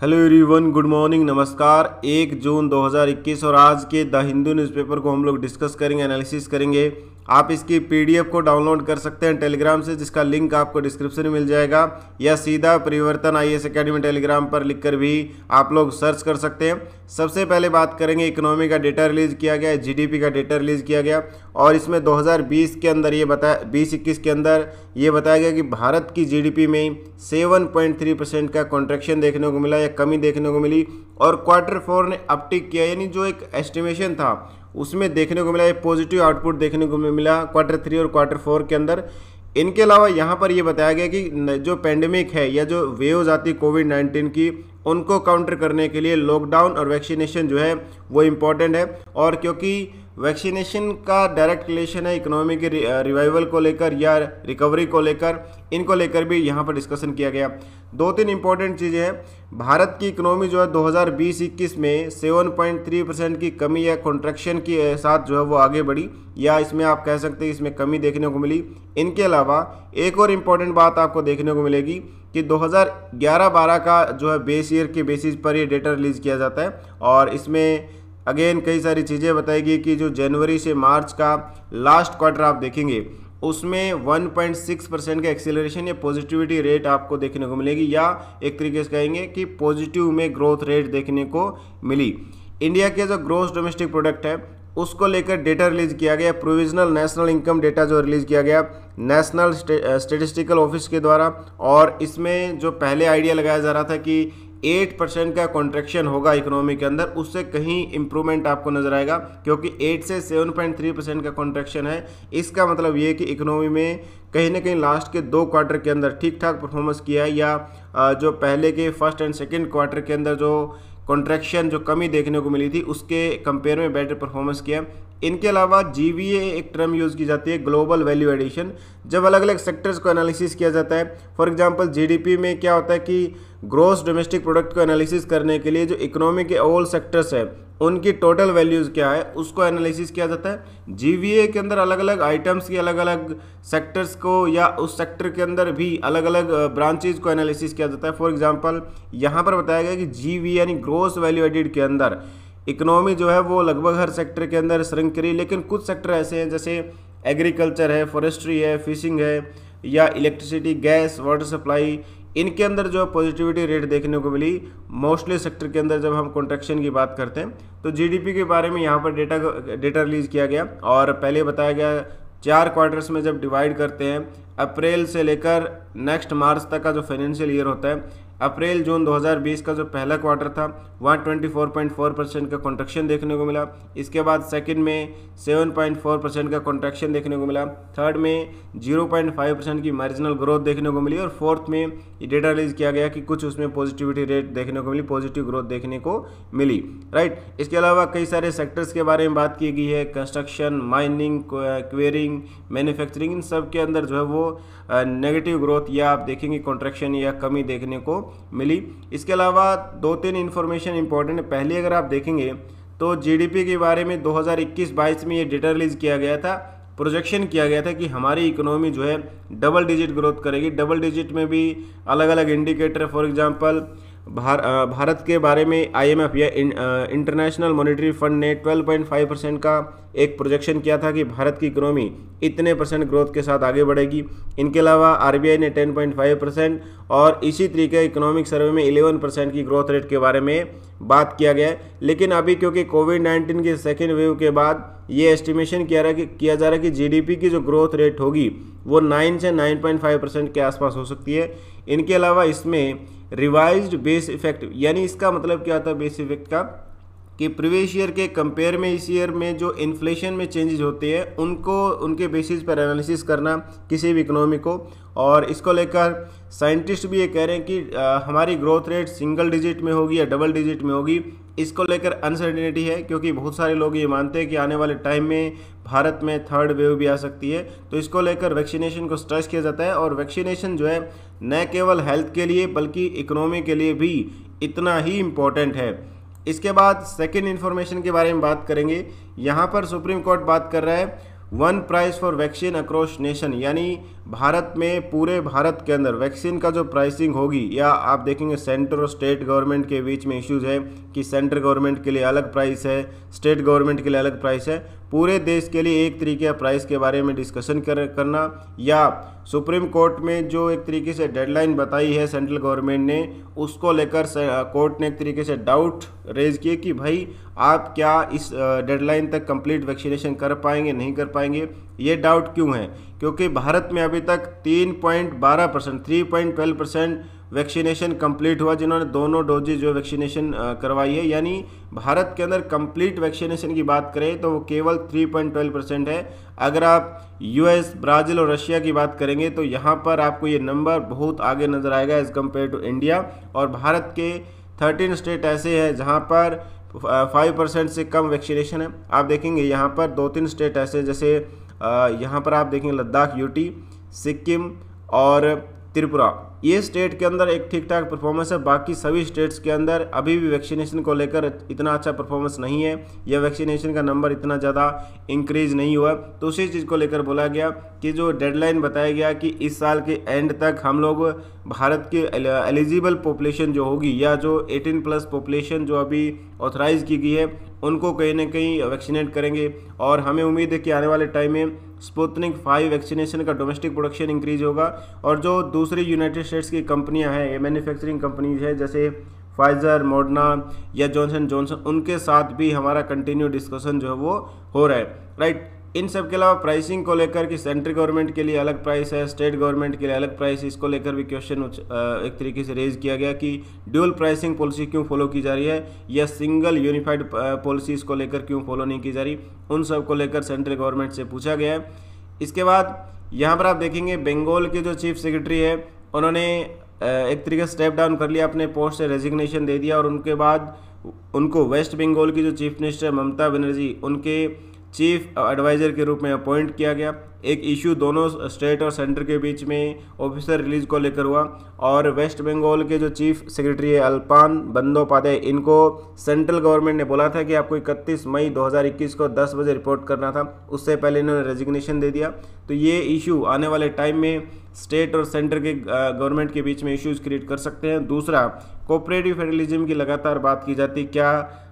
Hello everyone good morning नमस्कार एक जून 2021 और आज के द हिंदू न्यूज़पेपर को हम लोग डिस्कस करेंगे एनालिसिस करेंगे आप इसकी पीडीएफ को डाउनलोड कर सकते हैं टेलीग्राम से जिसका लिंक आपको डिस्क्रिप्शन में मिल जाएगा या सीधा परिवर्तन आई एस अकेडमी टेलीग्राम पर लिखकर भी आप लोग सर्च कर सकते हैं सबसे पहले बात करेंगे इकोनॉमी का डेटा रिलीज़ किया गया जीडीपी का डेटा रिलीज़ किया गया और इसमें 2020 के अंदर ये बताया बीस इक्कीस के अंदर ये बताया गया कि भारत की जी में सेवन परसेंट का कॉन्ट्रेक्शन देखने को मिला या कमी देखने को मिली और क्वार्टर फोर ने अपटिक किया यानी जो एक एस्टिमेशन था उसमें देखने को मिला एक पॉजिटिव आउटपुट देखने को मिला क्वार्टर थ्री और क्वार्टर फोर के अंदर इनके अलावा यहाँ पर ये बताया गया कि जो पेंडेमिक है या जो वेव्स आती कोविड नाइन्टीन की उनको काउंटर करने के लिए लॉकडाउन और वैक्सीनेशन जो है वो इम्पोर्टेंट है और क्योंकि वैक्सीनेशन का डायरेक्ट रिलेशन है इकोनॉमी के रिवाइवल को लेकर या रिकवरी को लेकर इनको लेकर भी यहाँ पर डिस्कशन किया गया दो तीन इंपॉर्टेंट चीज़ें हैं भारत की इकोनॉमी जो है 2020-21 में 7.3 परसेंट की कमी या कॉन्ट्रैक्शन के साथ जो है वो आगे बढ़ी या इसमें आप कह सकते हैं इसमें कमी देखने को मिली इनके अलावा एक और इम्पॉर्टेंट बात आपको देखने को मिलेगी कि 2011-12 का जो है बेस ईयर के बेसिस पर ये डेटा रिलीज़ किया जाता है और इसमें अगेन कई सारी चीज़ें बताएगी कि जो जनवरी से मार्च का लास्ट क्वार्टर आप देखेंगे उसमें 1.6 परसेंट का एक्सेलरेशन या पॉजिटिविटी रेट आपको देखने को मिलेगी या एक तरीके से कहेंगे कि पॉजिटिव में ग्रोथ रेट देखने को मिली इंडिया के जो ग्रोथ डोमेस्टिक प्रोडक्ट है उसको लेकर डेटा रिलीज किया गया प्रोविजनल नेशनल इनकम डेटा जो रिलीज किया गया नेशनल स्टेटिस्टिकल ऑफिस के द्वारा और इसमें जो पहले आइडिया लगाया जा रहा था कि एट परसेंट का कॉन्ट्रेक्शन होगा इकोनॉमी के अंदर उससे कहीं इंप्रूवमेंट आपको नजर आएगा क्योंकि एट से सेवन पॉइंट थ्री परसेंट का कॉन्ट्रेक्शन है इसका मतलब ये कि इकोनॉमी में कहीं ना कहीं लास्ट के दो क्वार्टर के अंदर ठीक ठाक परफॉर्मेंस किया है या जो पहले के फर्स्ट एंड सेकेंड क्वार्टर के अंदर जो कॉन्ट्रेक्शन जो कमी देखने को मिली थी उसके कंपेयर में बेटर परफॉर्मेंस किया इनके अलावा ए एक टर्म यूज़ की जाती है ग्लोबल वैल्यू एडिशन जब अलग अलग सेक्टर्स को एनालिसिस किया जाता है फॉर एग्जांपल जीडीपी में क्या होता है कि ग्रोस डोमेस्टिक प्रोडक्ट को एनालिसिस करने के लिए जो इकोनॉमी के ऑल सेक्टर्स है उनकी टोटल वैल्यूज़ क्या है उसको एनालिसिस किया जाता है जीवीए के अंदर अलग अलग आइटम्स की अलग अलग सेक्टर्स को या उस सेक्टर के अंदर भी अलग अलग ब्रांचेज को एनालिसिस किया जाता है फॉर एग्जांपल यहाँ पर बताया गया कि जीवीए यानी ग्रोस वैल्यू एडिड के अंदर इकोनॉमी जो है वो लगभग हर सेक्टर के अंदर श्रृंख करी लेकिन कुछ सेक्टर ऐसे हैं जैसे एग्रीकल्चर है फॉरेस्ट्री है फिशिंग है या इलेक्ट्रिसिटी गैस वाटर सप्लाई इनके अंदर जो है पॉजिटिविटी रेट देखने को मिली मोस्टली सेक्टर के अंदर जब हम कॉन्ट्रेक्शन की बात करते हैं तो जीडीपी के बारे में यहाँ पर डेटा डेटा रिलीज़ किया गया और पहले बताया गया चार क्वार्टर्स में जब डिवाइड करते हैं अप्रैल से लेकर नेक्स्ट मार्च तक का जो फाइनेंशियल ईयर होता है अप्रैल जून 2020 का जो पहला क्वार्टर था वहाँ 24.4 परसेंट का कॉन्ट्रेक्शन देखने को मिला इसके बाद सेकंड में 7.4 परसेंट का कॉन्ट्रेक्शन देखने को मिला थर्ड में 0.5 परसेंट की मार्जिनल ग्रोथ देखने को मिली और फोर्थ में डेटा रिलीज किया गया कि कुछ उसमें पॉजिटिविटी रेट देखने को मिली पॉजिटिव ग्रोथ देखने को मिली राइट इसके अलावा कई सारे सेक्टर्स के बारे में बात की गई है कंस्ट्रक्शन माइनिंग क्वेरिंग मैन्युफैक्चरिंग इन सब के अंदर जो है वो नेगेटिव ग्रोथ या आप देखेंगे कॉन्ट्रेक्शन या कमी देखने को मिली इसके अलावा दो तीन इन्फॉर्मेशन इंपॉर्टेंट पहली अगर आप देखेंगे तो जीडीपी के बारे में 2021-22 में ये डेटा रिलीज़ किया गया था प्रोजेक्शन किया गया था कि हमारी इकोनॉमी जो है डबल डिजिट ग्रोथ करेगी डबल डिजिट में भी अलग अलग इंडिकेटर फॉर एग्जांपल भार, भारत के बारे में आईएमएफ या इं, इंटरनेशनल मॉनेटरी फंड ने 12.5 परसेंट का एक प्रोजेक्शन किया था कि भारत की इकोनॉमी इतने परसेंट ग्रोथ के साथ आगे बढ़ेगी इनके अलावा आरबीआई ने 10.5 परसेंट और इसी तरीके इकोनॉमिक सर्वे में 11 परसेंट की ग्रोथ रेट के बारे में बात किया गया है लेकिन अभी क्योंकि कोविड नाइन्टीन के सेकेंड वेव के बाद ये एस्टिमेशन किया रहा कि किया जा रहा है कि जीडीपी की जो ग्रोथ रेट होगी वो 9 से 9.5 परसेंट के आसपास हो सकती है इनके अलावा इसमें रिवाइज्ड बेस इफेक्ट यानी इसका मतलब क्या होता है बेस इफेक्ट का कि प्रीवियस ईयर के कंपेयर में इस ईयर में जो इन्फ्लेशन में चेंजेस होते हैं उनको उनके बेसिस पर एनालिसिस करना किसी भी इकोनॉमी को और इसको लेकर साइंटिस्ट भी ये कह रहे हैं कि आ, हमारी ग्रोथ रेट सिंगल डिजिट में होगी या डबल डिजिट में होगी इसको लेकर अनसर्टिनिटी है क्योंकि बहुत सारे लोग ये मानते हैं कि आने वाले टाइम में भारत में थर्ड वेव भी आ सकती है तो इसको लेकर वैक्सीनेशन को स्ट्रेस किया जाता है और वैक्सीनेशन जो है न केवल हेल्थ के लिए बल्कि इकोनॉमी के लिए भी इतना ही इम्पोर्टेंट है इसके बाद सेकेंड इन्फॉर्मेशन के बारे में बात करेंगे यहाँ पर सुप्रीम कोर्ट बात कर रहा है one price for vaccine across nation यानी भारत में पूरे भारत के अंदर वैक्सीन का जो प्राइसिंग होगी या आप देखेंगे सेंटर और स्टेट गवर्नमेंट के बीच में इश्यूज है कि सेंटर गवर्नमेंट के लिए अलग प्राइस है स्टेट गवर्नमेंट के लिए अलग प्राइस है पूरे देश के लिए एक तरीके का प्राइस के बारे में डिस्कशन कर करना या सुप्रीम कोर्ट में जो एक तरीके से डेडलाइन बताई है सेंट्रल गवर्नमेंट ने उसको लेकर कोर्ट ने एक तरीके से डाउट रेज किए कि भाई आप क्या इस डेडलाइन तक कंप्लीट वैक्सीनेशन कर पाएंगे नहीं कर पाएंगे ये डाउट क्यों है क्योंकि भारत में अभी तक 3.12 percent three percent vaccination complete हुआ जिन्होंने दोनों डोजेज जो वैक्सीनेशन करवाई है यानी भारत के अंदर कंप्लीट वैक्सीनेशन की बात करें तो वो केवल 3.12 परसेंट है अगर आप यूएस ब्राज़ील और रशिया की बात करेंगे तो यहाँ पर आपको ये नंबर बहुत आगे नज़र आएगा एज़ कम्पेयर टू इंडिया और भारत के थर्टीन स्टेट ऐसे हैं जहाँ पर फाइव परसेंट से कम वैक्सीनेशन है आप देखेंगे यहाँ पर दो तीन स्टेट ऐसे जैसे यहाँ पर आप देखेंगे लद्दाख यूटी सिक्किम और त्रिपुरा ये स्टेट के अंदर एक ठीक ठाक परफॉर्मेंस है बाकी सभी स्टेट्स के अंदर अभी भी वैक्सीनेशन को लेकर इतना अच्छा परफॉर्मेंस नहीं है या वैक्सीनेशन का नंबर इतना ज़्यादा इंक्रीज नहीं हुआ तो उसी चीज़ को लेकर बोला गया कि जो डेडलाइन बताया गया कि इस साल के एंड तक हम लोग भारत के एलिजिबल पॉपुलेशन जो होगी या जो एटीन प्लस पॉपुलेशन जो अभी ऑथराइज की गई है उनको कहीं ना कहीं वैक्सीनेट करेंगे और हमें उम्मीद है कि आने वाले टाइम में स्पुतनिक फाइव वैक्सीनेशन का डोमेस्टिक प्रोडक्शन इंक्रीज होगा और जो दूसरी यूनाइटेड स्टेट्स की कंपनियां हैं मैन्युफैक्चरिंग कंपनीज है जैसे फाइजर मोडना या जॉनसन जॉनसन उनके साथ भी हमारा कंटिन्यू डिस्कशन जो है वो हो रहा है राइट इन सब के अलावा प्राइसिंग को लेकर कि सेंट्रल गवर्नमेंट के लिए अलग प्राइस है स्टेट गवर्नमेंट के लिए अलग प्राइस इसको लेकर भी क्वेश्चन एक तरीके से रेज किया गया कि ड्यूअल प्राइसिंग पॉलिसी क्यों फॉलो की जा रही है या सिंगल यूनिफाइड पॉलिसी इसको लेकर क्यों फॉलो नहीं की जा रही उन सब को लेकर सेंट्रल गवर्नमेंट से पूछा गया है इसके बाद यहाँ पर आप देखेंगे बंगाल के जो चीफ सेक्रेटरी है उन्होंने एक तरीके से स्टेप डाउन कर लिया अपने पोस्ट से रेजिग्नेशन दे दिया और उनके बाद उनको वेस्ट बंगाल की जो चीफ मिनिस्टर ममता बनर्जी उनके चीफ एडवाइज़र के रूप में अपॉइंट किया गया एक इशू दोनों स्टेट और सेंटर के बीच में ऑफिसर रिलीज को लेकर हुआ और वेस्ट बंगाल के जो चीफ सेक्रेटरी है अल्पान बंदोपाध्याय इनको सेंट्रल गवर्नमेंट ने बोला था कि आपको 31 मई 2021 को 10 बजे रिपोर्ट करना था उससे पहले इन्होंने रेजिग्नेशन दे दिया तो ये इशू आने वाले टाइम में स्टेट और सेंटर के गवर्नमेंट के बीच में इश्यूज क्रिएट कर सकते हैं दूसरा कोऑपरेटिव फेडरलिज्म की लगातार बात की जाती है क्या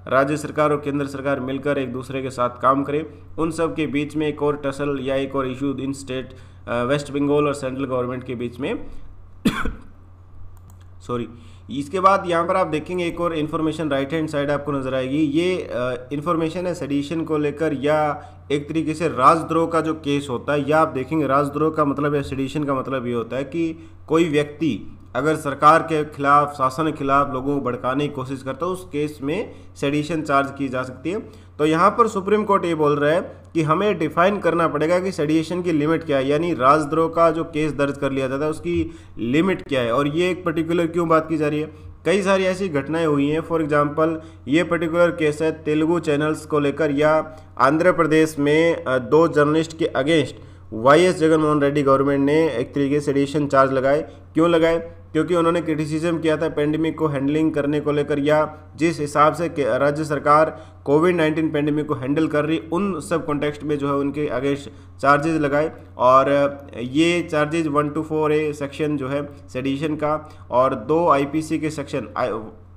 राज्य सरकार और केंद्र सरकार मिलकर एक दूसरे के साथ काम करें उन सब के बीच में एक और टसल या एक और issue in state West Bengal और सेंट्रल गवर्नमेंट के बीच में सॉरी इसके बाद यहाँ पर आप देखेंगे एक और इन्फॉर्मेशन राइट हैंड साइड आपको नजर आएगी ये इन्फॉर्मेशन है सडिशन को लेकर या एक तरीके से राजद्रोह का जो केस होता है या आप देखेंगे राजद्रोह का मतलब या सेडिशन का मतलब ये होता है कि कोई व्यक्ति अगर सरकार के खिलाफ शासन के खिलाफ लोगों को भड़काने की कोशिश करता है उस केस में सेडिशन चार्ज की जा सकती है तो यहाँ पर सुप्रीम कोर्ट ये बोल रहा है कि हमें डिफाइन करना पड़ेगा कि सेडिएशन की लिमिट क्या है यानी राजद्रोह का जो केस दर्ज कर लिया जाता है उसकी लिमिट क्या है और ये एक पर्टिकुलर क्यों बात की जा रही है कई सारी ऐसी घटनाएं हुई हैं फॉर एग्जांपल ये पर्टिकुलर केस है तेलुगु चैनल्स को लेकर या आंध्र प्रदेश में दो जर्नलिस्ट के against Y S Jaganmohan Reddy government ने एक तरीके से सेडिशन चार्ज लगाए क्यों लगाए क्योंकि उन्होंने क्रिटिसिज्म किया था पेंडेमिक को हैंडलिंग करने को लेकर या जिस हिसाब से राज्य सरकार कोविड नाइन्टीन पेंडेमिक को हैंडल कर रही उन सब कॉन्टेक्स्ट में जो है उनके अगेंस्ट चार्जेज लगाए और ये charges one two four A section जो है सेडिशन का और दो आईपीसी के section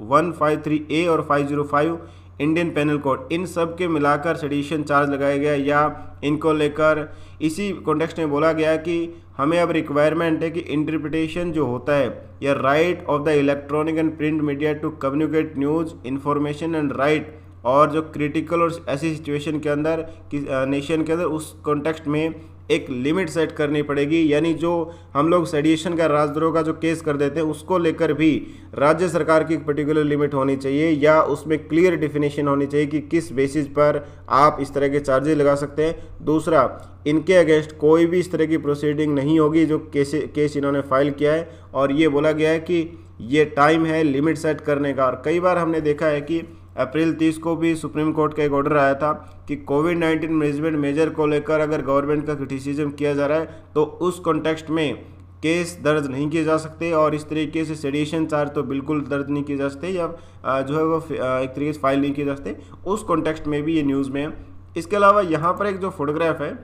one five three A और five zero five Indian penal code इन सब के मिलाकर सडिशन चार्ज लगाया गया या इनको लेकर इसी कॉन्टेक्स्ट में बोला गया कि हमें अब रिक्वायरमेंट है कि इंटरप्रिटेशन जो होता है या right of the electronic and print media to communicate news information and right और जो क्रिटिकल और ऐसी सिचुएशन के अंदर कि नेशन के अंदर उस कॉन्टेक्स्ट में एक लिमिट सेट करनी पड़ेगी यानी जो हम लोग सेडिएशन का राजद्रोह का जो केस कर देते हैं उसको लेकर भी राज्य सरकार की एक पर्टिकुलर लिमिट होनी चाहिए या उसमें क्लियर डिफिनेशन होनी चाहिए कि किस बेसिस पर आप इस तरह के चार्जेज लगा सकते हैं दूसरा इनके अगेंस्ट कोई भी इस तरह की प्रोसीडिंग नहीं होगी जो केस केस इन्होंने फाइल किया है और ये बोला गया है कि ये टाइम है लिमिट सेट करने का और कई बार हमने देखा है कि अप्रैल तीस को भी सुप्रीम कोर्ट का एक ऑर्डर आया था कि कोविड नाइन्टीन मैनेजमेंट मेजर को लेकर अगर गवर्नमेंट का क्रिटिसिज्म किया जा रहा है तो उस कॉन्टेक्स्ट में केस दर्ज नहीं किए जा सकते और इस तरीके से सेडिशन चार्ज तो बिल्कुल दर्ज नहीं किए जा सकते या जो है वो एक तरीके से फाइल नहीं किए जा सकते उस कॉन्टेक्स्ट में भी ये न्यूज़ में है इसके अलावा यहाँ पर एक जो फोटोग्राफ है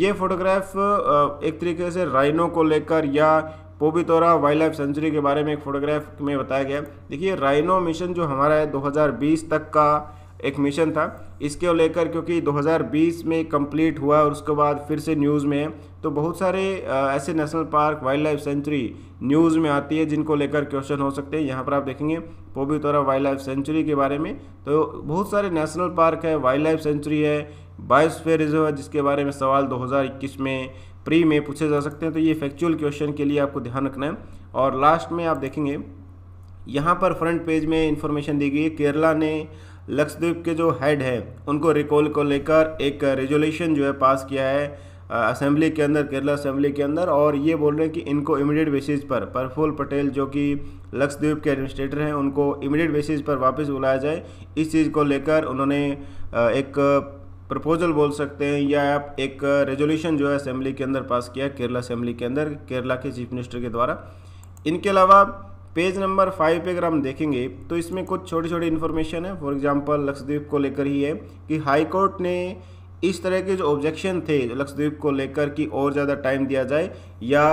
ये फोटोग्राफ एक तरीके से राइनो को लेकर या पोबितोरा वाइल्ड लाइफ सेंचुरी के बारे में एक फोटोग्राफ में बताया गया देखिए राइनो मिशन जो हमारा है 2020 तक का एक मिशन था इसके लेकर क्योंकि 2020 में कंप्लीट हुआ और उसके बाद फिर से न्यूज़ में है तो बहुत सारे ऐसे national park wildlife sanctuary news में आती है जिनको लेकर क्वेश्चन हो सकते हैं यहाँ पर आप देखेंगे पोबीतोरा वाइल्ड लाइफ सेंचुरी के बारे में तो बहुत सारे नेशनल पार्क है वाइल्ड लाइफ सेंचुरी है बायोस्फेयर रिजर्व है जिसके बारे में सवाल 2021 में प्री में पूछे जा सकते हैं तो ये फैक्चुअल क्वेश्चन के लिए आपको ध्यान रखना है और लास्ट में आप देखेंगे यहाँ पर फ्रंट पेज में इंफॉर्मेशन दी गई है केरला ने लक्षद्वीप के जो हेड है उनको रिकॉल को लेकर एक रेजोल्यूशन जो है पास किया है असेंबली के अंदर केरला असेंबली के अंदर और ये बोल रहे हैं कि इनको इमीडिएट बेसिस पर प्रफुल पटेल जो कि लक्षद्वीप के एडमिनिस्ट्रेटर हैं उनको इमीडिएट बेसिस पर वापस बुलाया जाए इस चीज़ को लेकर उन्होंने एक प्रपोजल बोल सकते हैं या आप एक रेजोल्यूशन जो है असेंबली के अंदर पास किया केरला असेंबली के अंदर केरला के चीफ मिनिस्टर के द्वारा इनके अलावा पेज नंबर फाइव पे अगर हम देखेंगे तो इसमें कुछ छोटी छोटी इन्फॉर्मेशन है फॉर एग्जांपल लक्षद्वीप को लेकर ही है कि हाई कोर्ट ने इस तरह के जो ऑब्जेक्शन थे लक्षद्वीप को लेकर कि और ज़्यादा टाइम दिया जाए या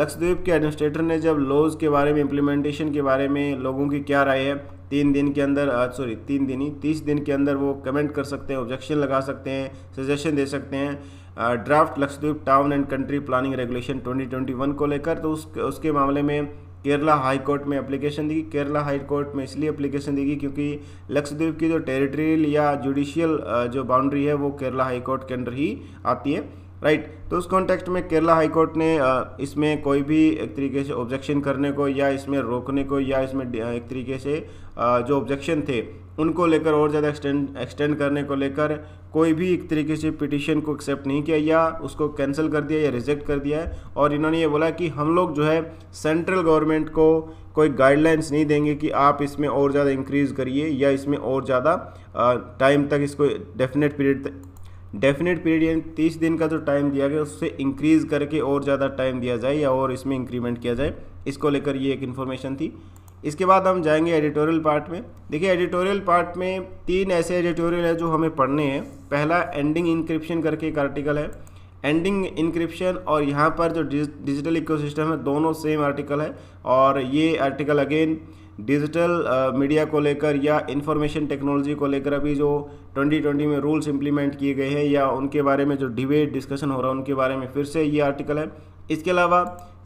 लक्षद्वीप के एडमिनिस्ट्रेटर ने जब लॉज के बारे में इम्प्लीमेंटेशन के बारे में लोगों की क्या राय है तीन दिन के अंदर सॉरी तीन दिन ही तीस दिन के अंदर वो कमेंट कर सकते हैं ऑब्जेक्शन लगा सकते हैं सजेशन दे सकते हैं draft Lakshadweep town and country planning regulation 2021 को लेकर तो उस उसके मामले में केरला हाई कोर्ट में एप्लीकेशन दी केरला हाई कोर्ट में इसलिए एप्लीकेशन दी गई क्योंकि लक्षद्वीप की जो टेरिटोरियल या जुडिशियल जो बाउंड्री है वो केरला हाई कोर्ट के अंडर ही आती है राइट right. तो उस कॉन्टेक्स्ट में केरला हाईकोर्ट ने इसमें कोई भी एक तरीके से ऑब्जेक्शन करने को या इसमें रोकने को या इसमें एक तरीके से जो ऑब्जेक्शन थे उनको लेकर और ज़्यादा एक्सटेंड एक्सटेंड करने को लेकर कोई भी एक तरीके से पिटिशन को एक्सेप्ट नहीं किया या उसको कैंसिल कर दिया या रिजेक्ट कर दिया है और इन्होंने ये बोला कि हम लोग जो है सेंट्रल गवर्नमेंट को कोई गाइडलाइंस नहीं देंगे कि आप इसमें और ज़्यादा इंक्रीज़ करिए या इसमें और ज़्यादा टाइम तक इसको डेफिनेट पीरियड डेफिनेट पीरियड यानी तीस दिन का जो टाइम दिया गया उससे इंक्रीज़ करके और ज़्यादा टाइम दिया जाए या और इसमें इंक्रीमेंट किया जाए इसको लेकर ये एक इन्फॉर्मेशन थी इसके बाद हम जाएंगे एडिटोरियल पार्ट में देखिए एडिटोरियल पार्ट में तीन ऐसे एडिटोरियल है जो हमें पढ़ने हैं पहला एंडिंग इंक्रिप्शन करके एक आर्टिकल है एंडिंग इंक्रिप्शन और यहाँ पर जो डिजिटल इकोसिस्टम है दोनों सेम आर्टिकल है और ये आर्टिकल अगेन डिजिटल मीडिया को लेकर या इंफॉर्मेशन टेक्नोलॉजी को लेकर अभी जो 2020 में रूल्स इंप्लीमेंट किए गए हैं या उनके बारे में जो डिबेट डिस्कशन हो रहा है उनके बारे में फिर से ये आर्टिकल है इसके अलावा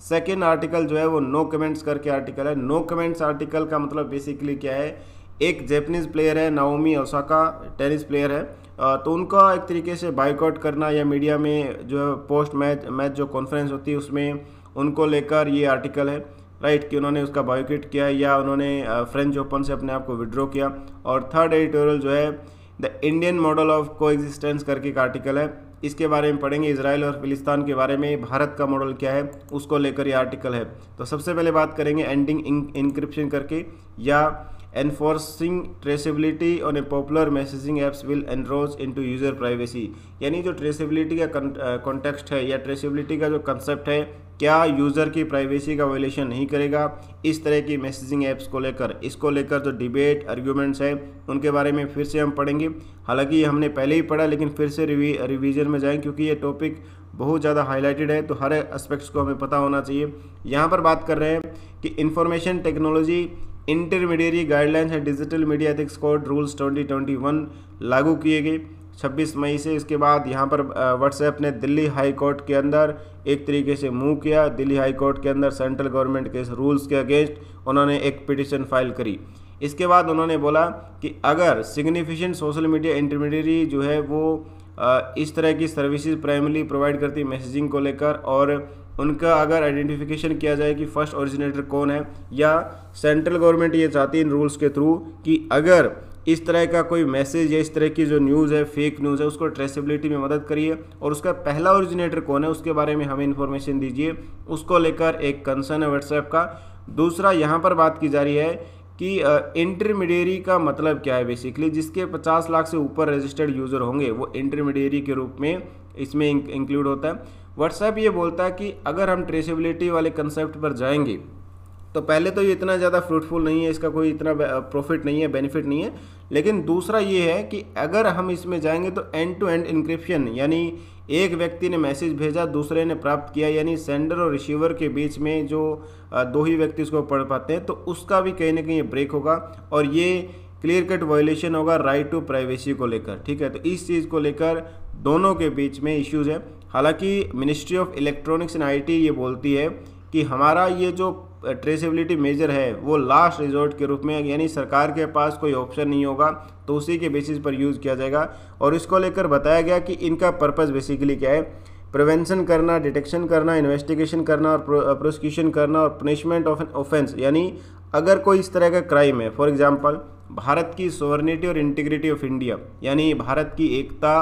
सेकेंड आर्टिकल जो है वो नो कमेंट्स करके आर्टिकल है नो कमेंट्स आर्टिकल का मतलब बेसिकली क्या है एक जैपनीज़ प्लेयर है नाओमी ओसाका टेनिस प्लेयर है तो उनका एक तरीके से बाइकआउट करना या मीडिया में जो है पोस्ट मैच मैच जो कॉन्फ्रेंस होती है उसमें उनको लेकर ये आर्टिकल है राइट कि उन्होंने उसका बायोकेट किया या उन्होंने फ्रेंच ओपन से अपने आप को विड्रॉ किया और थर्ड एडिटोरियल जो है द इंडियन मॉडल ऑफ को करके एक आर्टिकल है इसके बारे में पढ़ेंगे इसराइल और फिलिस्तान के बारे में भारत का मॉडल क्या है उसको लेकर ये आर्टिकल है तो सबसे पहले बात करेंगे एंडिंग इंक्रिप्शन करके या enforcing traceability on a popular messaging apps will encroach into user privacy यानी जो ट्रेसेबिलिटी का कॉन्टेक्स्ट है या ट्रेसेबिलिटी का जो कंसेप्ट है क्या यूज़र की प्राइवेसी का वायलेशन नहीं करेगा इस तरह की मैसेजिंग ऐप्स को लेकर इसको लेकर जो डिबेट आर्ग्यूमेंट्स हैं उनके बारे में फिर से हम पढ़ेंगे हालांकि ये हमने पहले ही पढ़ा लेकिन फिर से रिवी रिविजन में जाएँ क्योंकि ये टॉपिक बहुत ज़्यादा हाईलाइटेड है तो हर एस्पेक्ट्स को हमें पता होना चाहिए यहाँ पर बात कर रहे हैं कि information technology intermediate guidelines and digital media ethics code rules 2021 लागू किए गए 26 मई से इसके बाद यहाँ पर व्हाट्सएप ने दिल्ली हाई कोर्ट के अंदर एक तरीके से मूव किया दिल्ली हाई कोर्ट के अंदर सेंट्रल गवर्नमेंट के रूल्स के अगेंस्ट उन्होंने एक पिटिशन फाइल करी इसके बाद उन्होंने बोला कि अगर सिग्निफिशेंट सोशल मीडिया इंटरमीडिएट जो है वो इस तरह की सर्विसेज प्राइमरी प्रोवाइड करती है मैसेजिंग को लेकर और उनका अगर आइडेंटिफिकेशन किया जाए कि फर्स्ट ओरिजिनेटर कौन है या सेंट्रल गवर्नमेंट ये चाहती है इन रूल्स के थ्रू कि अगर इस तरह का कोई मैसेज या इस तरह की जो न्यूज़ है फेक न्यूज़ है उसको ट्रेसिबिलिटी में मदद करिए और उसका पहला ओरिजिनेटर कौन है उसके बारे में हमें इन्फॉर्मेशन दीजिए उसको लेकर एक कंसर्न है व्हाट्सएप का दूसरा यहाँ पर बात की जा रही है कि इंटरमीडियरी का मतलब क्या है बेसिकली जिसके 50 लाख से ऊपर रजिस्टर्ड यूज़र होंगे वो इंटरमीडियरी के रूप में इसमें इंक्लूड होता है व्हाट्सएप ये बोलता है कि अगर हम ट्रेसिबिलिटी वाले कंसेप्ट पर जाएंगे तो पहले तो ये इतना ज़्यादा फ्रूटफुल नहीं है इसका कोई इतना प्रॉफिट नहीं है बेनिफिट नहीं है लेकिन दूसरा ये है कि अगर हम इसमें जाएंगे तो एंड टू एंड इंक्रिप्शन यानी एक व्यक्ति ने मैसेज भेजा दूसरे ने प्राप्त किया यानी सेंडर और रिसीवर के बीच में जो दो ही व्यक्ति इसको पढ़ पाते हैं तो उसका भी कहीं ना कहीं ब्रेक होगा और ये क्लियर कट वायोलेशन होगा राइट टू प्राइवेसी को लेकर ठीक है तो इस चीज़ को लेकर दोनों के बीच में इश्यूज है हालांकि ministry of electronics and IT ये बोलती है कि हमारा ये जो ट्रेसेबिलिटी मेजर है वो लास्ट रिजॉर्ट के रूप में यानी सरकार के पास कोई ऑप्शन नहीं होगा तो उसी के बेसिस पर यूज़ किया जाएगा और इसको लेकर बताया गया कि इनका पर्पज़ बेसिकली क्या है प्रिवेंशन करना डिटेक्शन करना इन्वेस्टिगेशन करना और प्रोसिक्यूशन करना और पनिशमेंट ऑफ ऑफेंस यानी अगर कोई इस तरह का क्राइम है फॉर एग्जाम्पल भारत की सोवर्निटी और इंटीग्रिटी ऑफ इंडिया यानी भारत की एकता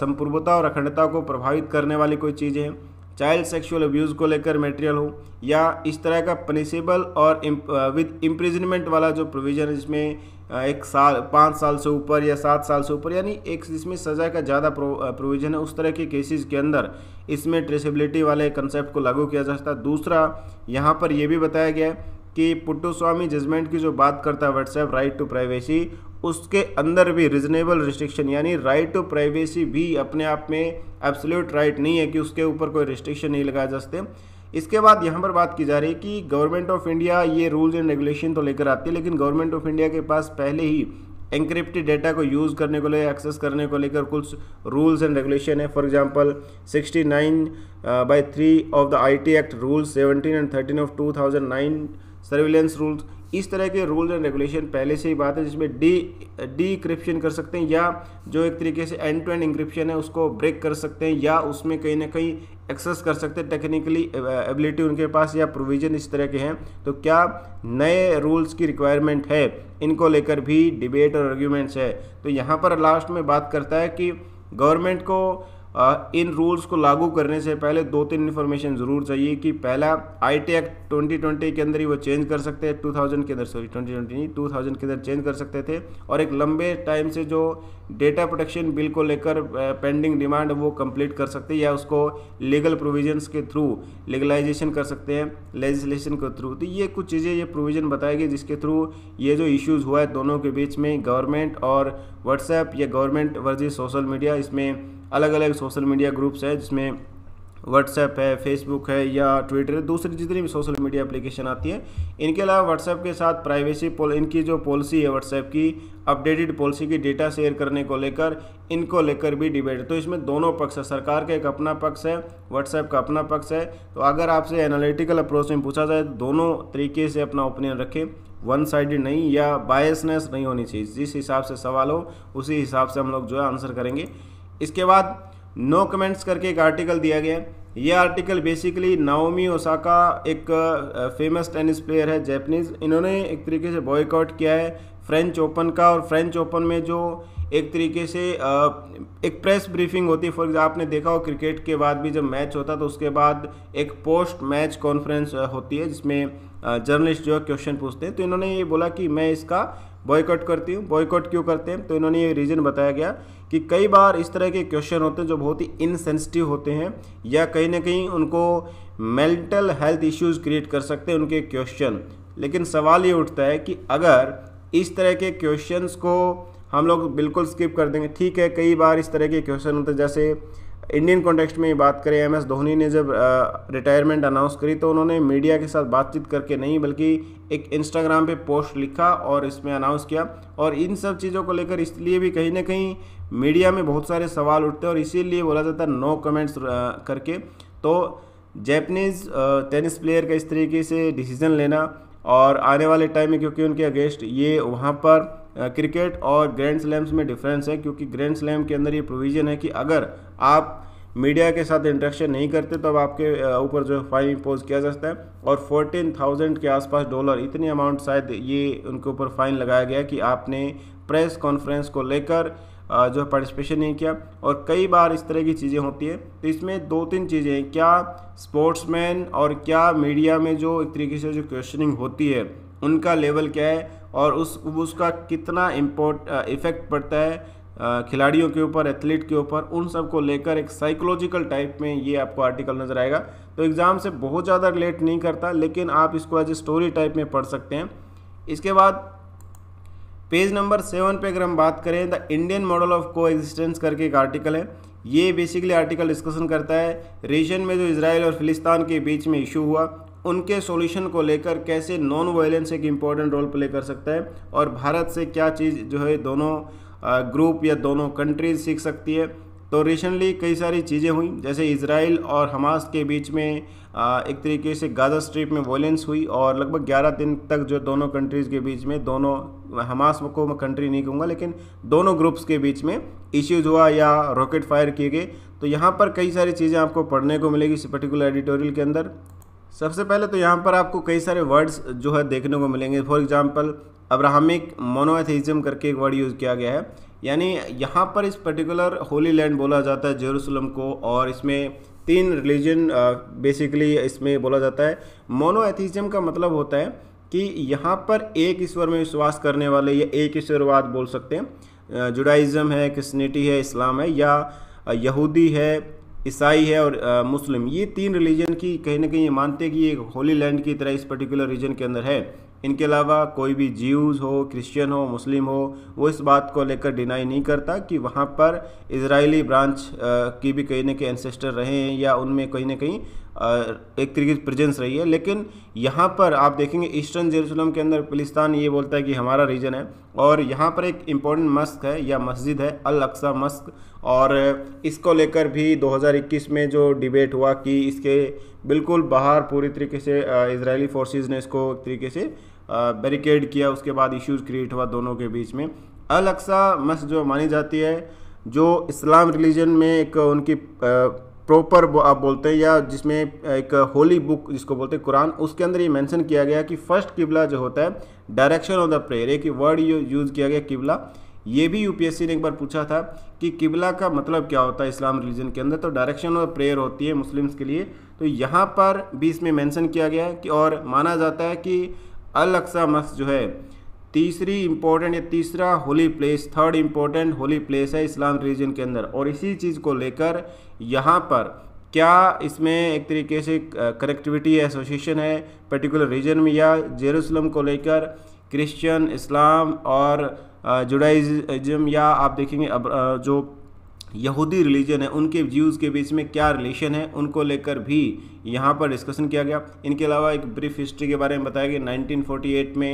संपूर्वता और अखंडता को प्रभावित करने वाली कोई चीज़ें चाइल्ड सेक्सुअल अब्यूज़ को लेकर मेटेरियल हो या इस तरह का पनिशेबल और विद इम्प्रिजनमेंट uh, वाला जो प्रोविज़न है जिसमें uh, एक साल पाँच साल से ऊपर या सात साल से ऊपर यानी एक जिसमें सज़ा का ज़्यादा प्रोविज़न uh, है उस तरह के केसेस के अंदर इसमें ट्रेसिबिलिटी वाले कंसेप्ट को लागू किया जा सकता है दूसरा यहाँ पर यह भी बताया गया है कि पुट्टू स्वामी जजमेंट की जो बात करता है व्हाट्सएप राइट टू प्राइवेसी उसके अंदर भी रिजनेबल रिस्ट्रिक्शन यानी राइट टू प्राइवेसी भी अपने आप में एब्सोल्यूट राइट नहीं है कि उसके ऊपर कोई रिस्ट्रिक्शन नहीं लगाए जा सकते इसके बाद यहाँ पर बात की जा रही है कि गवर्नमेंट ऑफ इंडिया ये रूल्स एंड रेगुलेशन तो लेकर आती है लेकिन गवर्नमेंट ऑफ इंडिया के पास पहले ही एनक्रिप्टेड डेटा को यूज़ करने को लेकर एक्सेस करने को लेकर कुछ रूल्स एंड रेगुलेशन है for example 69 by three of the IT act rule 17 and 13 of 2009 surveillance rules इस तरह के रूल्स एंड रेगुलेशन पहले से ही बात है जिसमें डी डीक्रिप्शन कर सकते हैं या जो एक तरीके से एंड टू एंड इंक्रिप्शन है उसको ब्रेक कर सकते हैं या उसमें कहीं ना कहीं एक्सेस कर सकते हैं टेक्निकली एबिलिटी उनके पास या प्रोविजन इस तरह के हैं तो क्या नए रूल्स की रिक्वायरमेंट है इनको लेकर भी डिबेट और आर्ग्यूमेंट्स है तो यहाँ पर लास्ट में बात करता है कि गवर्नमेंट को इन रूल्स को लागू करने से पहले दो तीन इन्फॉर्मेशन ज़रूर चाहिए कि पहला I T act twenty twenty के अंदर ही वो चेंज कर सकते हैं टू थाउजेंड के अंदर सॉरी ट्वेंटी ट्वेंटी नहीं टू थाउजेंड के अंदर चेंज कर सकते थे और एक लंबे टाइम से जो डेटा प्रोटेक्शन बिल को लेकर पेंडिंग डिमांड वो कंप्लीट कर सकते हैं या उसको लीगल प्रोविजन के थ्रू लीगलाइजेशन कर सकते हैं लेजिस्लेशन के थ्रू तो ये कुछ चीज़ें ये प्रोविजन बताएगी जिसके थ्रू ये जो इश्यूज़ हुआ है दोनों के बीच में गवर्नमेंट और व्हाट्सएप या गवर्नमेंट वर्जी सोशल मीडिया इसमें अलग अलग सोशल मीडिया ग्रुप्स है जिसमें व्हाट्सएप है फेसबुक है या ट्विटर दूसरी जितनी भी सोशल मीडिया एप्लीकेशन आती है इनके अलावा व्हाट्सएप के साथ प्राइवेसी पॉल इनकी जो पॉलिसी है व्हाट्सएप की अपडेटेड पॉलिसी की डेटा शेयर करने को लेकर इनको लेकर भी डिबेट तो इसमें दोनों पक्ष है सरकार का एक अपना पक्ष है व्हाट्सएप का अपना पक्ष है तो अगर आपसे एनालिटिकल अप्रोच में पूछा जाए तो दोनों तरीके से अपना ओपिनियन रखें वन साइडेड नहीं या बायसनेस नहीं होनी चाहिए जिस हिसाब से सवाल हो उसी हिसाब से हम लोग जो है आंसर करेंगे इसके बाद नो कमेंट्स करके एक आर्टिकल दिया गया ये आर्टिकल बेसिकली नाओमी ओसाका एक फेमस टेनिस प्लेयर है जैपनीज़ इन्होंने एक तरीके से बॉयकआउट किया है फ्रेंच ओपन का और फ्रेंच ओपन में जो एक तरीके से एक प्रेस ब्रीफिंग होती है फॉर एग्जाम्पल आपने देखा हो क्रिकेट के बाद भी जब मैच होता तो उसके बाद एक पोस्ट मैच कॉन्फ्रेंस होती है जिसमें जर्नलिस्ट जो है क्वेश्चन पूछते हैं तो इन्होंने ये बोला कि मैं इसका बॉयकॉट करती हूँ बॉयकॉट क्यों करते हैं तो इन्होंने ये रीज़न बताया गया कि कई बार इस तरह के क्वेश्चन होते हैं जो बहुत ही इनसेंसिटिव होते हैं या कहीं ना कहीं उनको मेंटल हेल्थ इश्यूज़ क्रिएट कर सकते हैं उनके क्वेश्चन लेकिन सवाल ये उठता है कि अगर इस तरह के क्वेश्चन को हम लोग बिल्कुल स्किप कर देंगे ठीक है कई बार इस तरह के क्वेश्चन होते हैं जैसे इंडियन कॉन्टेक्स्ट में बात करें एम एस धोनी ने जब रिटायरमेंट अनाउंस करी तो उन्होंने मीडिया के साथ बातचीत करके नहीं बल्कि एक इंस्टाग्राम पे पोस्ट लिखा और इसमें अनाउंस किया और इन सब चीज़ों को लेकर इसलिए भी कहीं ना कहीं मीडिया में बहुत सारे सवाल उठते हैं और इसीलिए बोला जाता है नो कमेंट्स करके तो जैपनीज़ टेनिस प्लेयर का इस तरीके से डिसीज़न लेना और आने वाले टाइम में क्योंकि उनके अगेंस्ट ये वहाँ पर क्रिकेट और ग्रैंड स्लैम्स में डिफरेंस है क्योंकि ग्रैंड स्लैम के अंदर ये प्रोविज़न है कि अगर आप मीडिया के साथ इंटरेक्शन नहीं करते तो अब आपके ऊपर जो है फाइन इम्पोज किया जा सकता है और फोर्टीन थाउजेंड के आसपास डॉलर इतनी अमाउंट शायद ये उनके ऊपर फाइन लगाया गया कि आपने प्रेस कॉन्फ्रेंस को लेकर जो है पार्टिसिपेशन नहीं किया और कई बार इस तरह की चीज़ें होती हैं तो इसमें दो तीन चीज़ें हैं क्या स्पोर्ट्समैन और क्या मीडिया में जो एक तरीके से जो क्वेश्चनिंग होती है उनका लेवल क्या है और उस उसका कितना इम्पोर्ट इफ़ेक्ट पड़ता है खिलाड़ियों के ऊपर एथलीट के ऊपर उन सब को लेकर एक साइकोलॉजिकल टाइप में ये आपको आर्टिकल नज़र आएगा तो एग्ज़ाम से बहुत ज़्यादा रिलेट नहीं करता लेकिन आप इसको एज ए स्टोरी टाइप में पढ़ सकते हैं इसके बाद पेज नंबर सेवन पे अगर हम बात करें the Indian model of coexistence करके एक आर्टिकल है ये बेसिकली आर्टिकल डिस्कशन करता है रीजन में जो इसराइल और फिलिस्तान के बीच में इशू हुआ उनके सॉल्यूशन को लेकर कैसे नॉन वायलेंस एक इम्पॉर्टेंट रोल प्ले कर सकता है और भारत से क्या चीज़ जो है दोनों ग्रुप या दोनों कंट्रीज सीख सकती है तो रिसेंटली कई सारी चीज़ें हुई जैसे इसराइल और हमास के बीच में एक तरीके से गाजा स्ट्रीप में वायलेंस हुई और लगभग 11 दिन तक जो दोनों कंट्रीज़ के बीच में दोनों हमास को मैं कंट्री नहीं कहूँगा लेकिन दोनों ग्रुप्स के बीच में इश्यूज़ हुआ या रॉकेट फायर किए गए तो यहाँ पर कई सारी चीज़ें आपको पढ़ने को मिलेगी इस पर्टिकुलर एडिटोरियल के अंदर सबसे पहले तो यहाँ पर आपको कई सारे वर्ड्स जो है देखने को मिलेंगे फॉर एग्जाम्पल अब्राहमिक मोनोएथिज्म करके एक वर्ड यूज़ किया गया है यानी यहाँ पर इस पर्टिकुलर होली लैंड बोला जाता है जेरूसलम को और इसमें तीन रिलीजन बेसिकली इसमें बोला जाता है मोनोएथिज्म का मतलब होता है कि यहाँ पर एक ईश्वर में विश्वास करने वाले या एक ईश्वरवाद बोल सकते हैं जुडाइज़म है क्रिस्टनिटी है इस्लाम है या यहूदी है ईसाई है और आ, मुस्लिम ये तीन रिलीजन की कहीं ना कहीं ये मानते हैं कि ये होली लैंड की तरह इस पर्टिकुलर रीजन के अंदर है इनके अलावा कोई भी जीव हो क्रिश्चियन हो मुस्लिम हो वो इस बात को लेकर डिनाई नहीं करता कि वहाँ पर इजरायली ब्रांच की भी कहीं ना कहीं एंसेस्टर रहे हैं या उनमें कहीं ना कहीं एक तरीके से प्रेजेंस रही है लेकिन यहाँ पर आप देखेंगे ईस्टर्न जेरूसलम के अंदर पलिस्तान ये बोलता है कि हमारा रीजन है और यहाँ पर एक इम्पोर्टेंट मस्क है या मस्जिद है अल अक्सा मस्क और इसको लेकर भी 2021 में जो डिबेट हुआ कि इसके बिल्कुल बाहर पूरी तरीके से इसराइली फोर्सेज ने इसको एक तरीके से बैरिकेड किया उसके बाद इश्यूज़ क्रिएट हुआ दोनों के बीच में अल अक्सा मस्क जो मानी जाती है जो इस्लाम रिलीजन में एक उनकी प्रॉपर आप बोलते हैं या जिसमें एक होली बुक जिसको बोलते हैं कुरान उसके अंदर ये मेंशन किया गया कि फ़र्स्ट किबला जो होता है डायरेक्शन ऑफ द प्रेयर एक वर्ड यूज़ किया गया किबला ये भी यूपीएससी ने एक बार पूछा था कि किबला का मतलब क्या होता है इस्लाम रिलीजन के अंदर तो डायरेक्शन ऑफ प्रेयर होती है मुस्लिम्स के लिए तो यहाँ पर भी इसमें मैंसन किया गया कि और माना जाता है कि अल अक्सा जो है तीसरी इम्पोर्टेंट या तीसरा holy place third important holy place है इस्लाम रिलीजन के अंदर और इसी चीज़ को लेकर यहाँ पर क्या इसमें एक तरीके से कनेक्टिविटी एसोसिएशन है पर्टिकुलर रीजन में या जेरूसलम को लेकर क्रिश्चियन इस्लाम और जुडाइज़म या आप देखेंगे अब जो यहूदी रिलीजन है उनके ज्यूज़ के बीच में क्या रिलेशन है उनको लेकर भी यहाँ पर डिस्कशन किया गया इनके अलावा एक ब्रीफ हिस्ट्री के बारे में बताया गया 1948 में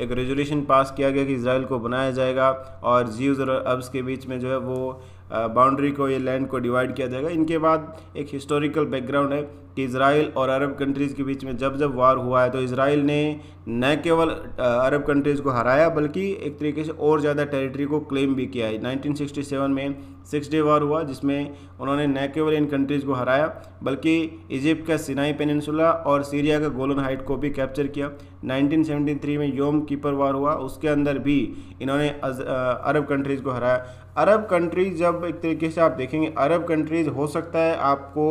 एक रेजोल्यूशन पास किया गया कि इसराइल को बनाया जाएगा और ज्यूज़ और अब्स के बीच में जो है वो बाउंड्री को ये लैंड को डिवाइड किया जाएगा इनके बाद एक हिस्टोरिकल बैकग्राउंड है कि इसराइल और अरब कंट्रीज़ के बीच में जब जब वार हुआ है तो इसराइल ने न केवल अरब कंट्रीज़ को हराया बल्कि एक तरीके से और ज़्यादा टेरिटरी को क्लेम भी किया है 1967 में सिक्स डे वॉर हुआ जिसमें उन्होंने न केवल इन कंट्रीज़ को हराया बल्कि इजिप्ट का सिनाई पेनिनसुला और सीरिया का गोलन हाइट को भी कैप्चर किया 1973 में योम कीपर वार हुआ उसके अंदर भी इन्होंने अरब कंट्रीज़ को हराया अरब कंट्रीज जब एक तरीके से आप देखेंगे अरब कंट्रीज़ हो सकता है आपको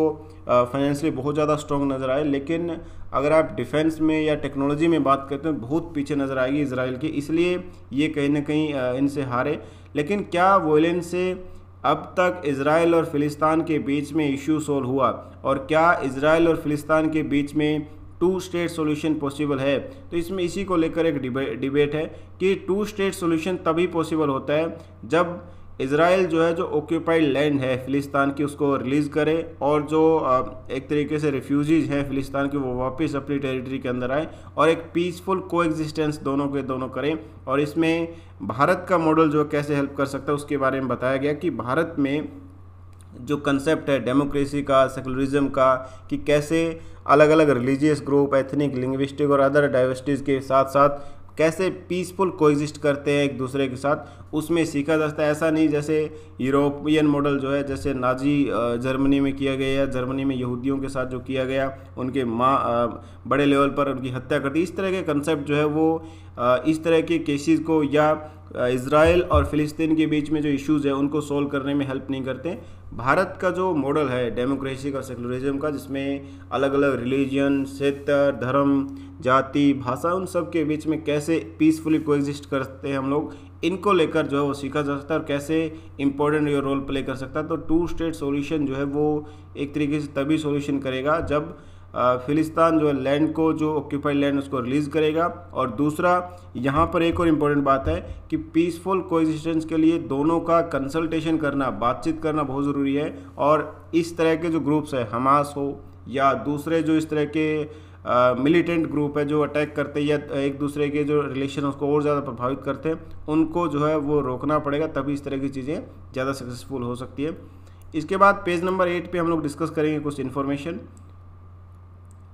फाइनेंशियली बहुत ज़्यादा स्ट्रॉन्ग नज़र आए लेकिन अगर आप डिफेंस में या टेक्नोलॉजी में बात करते हैं बहुत पीछे नज़र आएगी इसराइल की इसलिए ये कहीं ना कहीं इनसे हारे लेकिन क्या वोलेन से अब तक इसराइल और फ़िलिस्तान के बीच में इशू सोल्व हुआ और क्या इसराइल और फ़िलिस्तान के बीच में टू स्टेट सॉल्यूशन पॉसिबल है तो इसमें इसी को लेकर एक डिबेट है कि टू स्टेट सॉल्यूशन तभी पॉसिबल होता है जब इसराइल जो है जो ऑक्यूपाइड लैंड है फ़िलिस्तान की उसको रिलीज़ करे और जो एक तरीके से रिफ्यूजीज़ हैं फ़िलिस्तान के वो वापस अपनी टेरिटरी के अंदर आए और एक पीसफुल को दोनों के दोनों करें और इसमें भारत का मॉडल जो कैसे हेल्प कर सकता है उसके बारे में बताया गया कि भारत में जो कंसेप्ट है डेमोक्रेसी का सेकुलरिज्म का कि कैसे अलग अलग रिलीजियस ग्रुप एथनिक लिंग्विस्टिक और अदर डाइवर्सिटीज़ के साथ साथ कैसे पीसफुल कोएग्जिस्ट करते हैं एक दूसरे के साथ उसमें सीखा जाता है ऐसा नहीं जैसे यूरोपियन मॉडल जो है जैसे नाजी जर्मनी में किया गया या जर्मनी में यहूदियों के साथ जो किया गया उनके माँ बड़े लेवल पर उनकी हत्या कर दी इस तरह के कंसेप्ट जो है वो इस तरह के केसेस को या इसराइल और फ़िलिस्तीन के बीच में जो इश्यूज़ हैं उनको सोल्व करने में हेल्प नहीं करते भारत का जो मॉडल है डेमोक्रेसी का सेकुलरिज्म का जिसमें अलग अलग रिलीजन क्षेत्र धर्म जाति भाषा उन सब के बीच में कैसे पीसफुली कोएग्जिस्ट करते हैं हम लोग इनको लेकर जो है वो सीखा जा सकता है और कैसे इंपॉर्टेंट रोल प्ले कर सकता है तो टू स्टेट सोल्यूशन जो है वो एक तरीके से तभी सोल्यूशन करेगा जब फ़िलिस्तान जो है लैंड को जो ऑक्यूपाइड लैंड उसको रिलीज़ करेगा और दूसरा यहाँ पर एक और इम्पोर्टेंट बात है कि पीसफुल कोएग्जिस्टेंस के लिए दोनों का कंसल्टेशन करना बातचीत करना बहुत ज़रूरी है और इस तरह के जो ग्रुप्स हैं हमास हो या दूसरे जो इस तरह के मिलिटेंट ग्रुप है जो अटैक करते हैं या एक दूसरे के जो रिलेशन उसको और ज़्यादा प्रभावित करते हैं उनको जो है वो रोकना पड़ेगा तभी इस तरह की चीज़ें ज़्यादा सक्सेसफुल हो सकती है इसके बाद पेज नंबर एट पे हम लोग डिस्कस करेंगे कुछ इन्फॉर्मेशन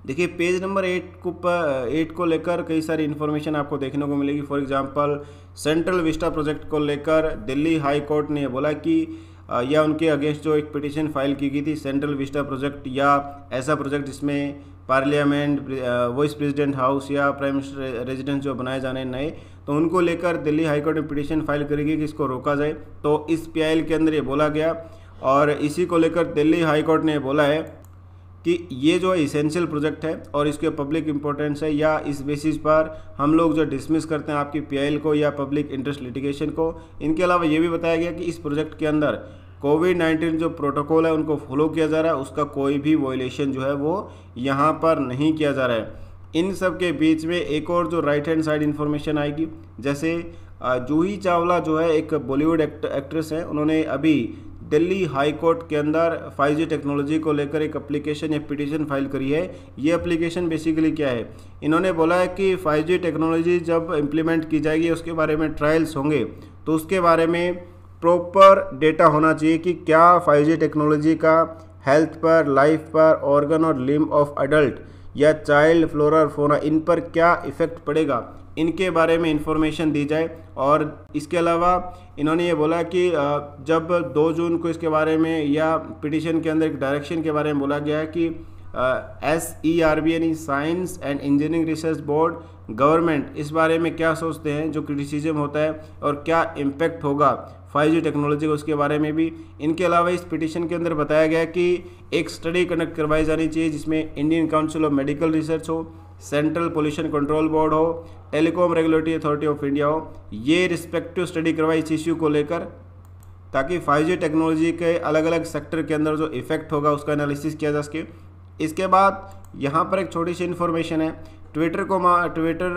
देखिए पेज नंबर एट को पर एट को लेकर कई सारी इन्फॉर्मेशन आपको देखने को मिलेगी for example central vista project को लेकर दिल्ली हाई कोर्ट ने बोला कि या उनके अगेंस्ट जो एक पिटिशन फाइल की गई थी सेंट्रल विस्टा प्रोजेक्ट या ऐसा प्रोजेक्ट जिसमें पार्लियामेंट वाइस प्रेसिडेंट हाउस या प्राइम मिनिस्टर रेजिडेंस जो बनाए जाने नए तो उनको लेकर दिल्ली हाईकोर्ट ने पिटिशन फाइल करेगी कि इसको रोका जाए तो इस पी के अंदर ये बोला गया और इसी को लेकर दिल्ली हाईकोर्ट ने बोला है कि ये जो इसेंशियल प्रोजेक्ट है और इसके पब्लिक इंपॉर्टेंस है या इस बेसिस पर हम लोग जो डिसमिस करते हैं आपकी पी को या पब्लिक इंटरेस्ट लिटिगेशन को इनके अलावा ये भी बताया गया कि इस प्रोजेक्ट के अंदर कोविड नाइन्टीन जो प्रोटोकॉल है उनको फॉलो किया जा रहा है उसका कोई भी वॉयलेशन जो है वो यहाँ पर नहीं किया जा रहा है इन सब के बीच में एक और जो राइट हैंड साइड इन्फॉर्मेशन आएगी जैसे जूही चावला जो है एक बॉलीवुड एक्ट, एक्ट्रेस हैं उन्होंने अभी दिल्ली हाई कोर्ट के अंदर 5G टेक्नोलॉजी को लेकर एक एप्लीकेशन या पिटीशन फाइल करी है ये एप्लीकेशन बेसिकली क्या है इन्होंने बोला है कि 5G टेक्नोलॉजी जब इम्प्लीमेंट की जाएगी उसके बारे में ट्रायल्स होंगे तो उसके बारे में प्रॉपर डेटा होना चाहिए कि क्या 5G टेक्नोलॉजी का हेल्थ पर लाइफ पर ऑर्गन और लिम ऑफ अडल्ट या चाइल्ड फ्लोरा फोना इन पर क्या इफेक्ट पड़ेगा इनके बारे में इंफॉर्मेशन दी जाए और इसके अलावा इन्होंने ये बोला कि जब 2 जून को इसके बारे में या पिटिशन के अंदर एक डायरेक्शन के बारे में बोला गया कि एस ई आर बी यानी science and engineering research board government इस बारे में क्या सोचते हैं जो क्रिटिसिज्म होता है और क्या इम्पैक्ट होगा 5G टेक्नोलॉजी को उसके बारे में भी इनके अलावा इस पिटिशन के अंदर बताया गया कि एक स्टडी कंडक्ट करवाई जानी चाहिए जिसमें Indian council of medical research हो सेंट्रल पोल्यूशन कंट्रोल बोर्ड हो telecom regulatory authority of India हो ये रिस्पेक्टिव स्टडी करवाई इस इश्यू को लेकर ताकि फाइव टेक्नोलॉजी के अलग अलग सेक्टर के अंदर जो इफेक्ट होगा उसका एनालिसिस किया जा सके इसके बाद यहाँ पर एक छोटी सी इन्फॉर्मेशन है ट्विटर को ट्विटर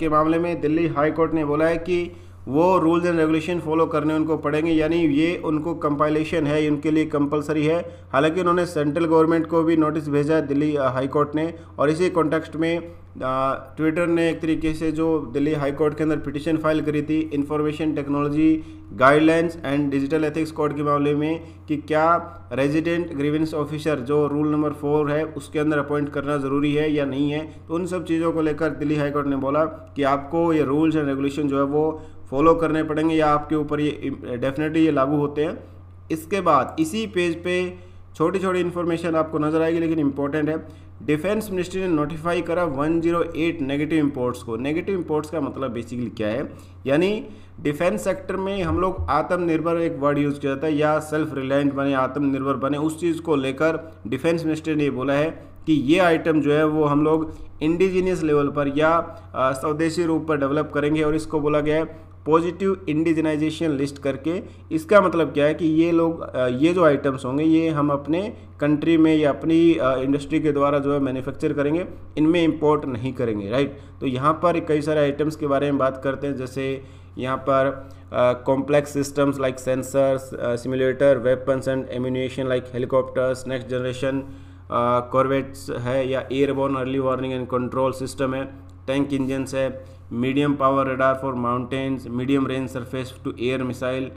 के मामले में दिल्ली हाई कोर्ट ने बोला है कि वो रूल्स एंड रेगुलेशन फॉलो करने उनको पड़ेंगे यानी ये उनको कंपाइलेशन है उनके लिए कंपलसरी है हालांकि उन्होंने सेंट्रल गवर्नमेंट को भी नोटिस भेजा है दिल्ली हाईकोर्ट ने और इसी कॉन्टेक्स्ट में ट्विटर ने एक तरीके से जो दिल्ली हाईकोर्ट के अंदर पिटिशन फाइल करी थी information technology guidelines and digital ethics code के मामले में कि क्या रेजिडेंट ग्रीवेंस ऑफिसर जो रूल नंबर फोर है उसके अंदर अपॉइंट करना ज़रूरी है या नहीं है तो उन सब चीज़ों को लेकर दिल्ली हाईकोर्ट ने बोला कि आपको ये रूल्स एंड रेगुलेशन जो है वो फॉलो करने पड़ेंगे या आपके ऊपर ये डेफिनेटली ये लागू होते हैं इसके बाद इसी पेज पे छोटी छोटी इन्फॉर्मेशन आपको नजर आएगी लेकिन इंपॉर्टेंट है डिफेंस मिनिस्ट्री ने नोटिफाई करा 108 नेगेटिव इंपोर्ट्स को नेगेटिव इंपोर्ट्स का मतलब बेसिकली क्या है यानी डिफेंस सेक्टर में हम लोग आत्मनिर्भर एक वर्ड यूज़ किया जाता है या सेल्फ रिलायंट बने आत्मनिर्भर बने उस चीज़ को लेकर डिफेंस मिनिस्ट्री ने बोला है कि ये आइटम जो है वो हम लोग इंडिजीनियस लेवल पर या स्वदेशी रूप पर डेवलप करेंगे और इसको बोला गया है पॉजिटिव इंडिजनाइजेशन लिस्ट करके इसका मतलब क्या है कि ये लोग ये जो आइटम्स होंगे ये हम अपने कंट्री में या अपनी इंडस्ट्री के द्वारा जो है मैन्युफैक्चर करेंगे इनमें इम्पोर्ट नहीं करेंगे राइट तो यहाँ पर कई सारे आइटम्स के बारे में बात करते हैं जैसे यहाँ पर complex systems like sensors simulator weapons and ammunition like helicopters next generation corvettes है या airborne early warning and control system है टैंक इंजनस है medium power radar for mountains medium range surface to air missile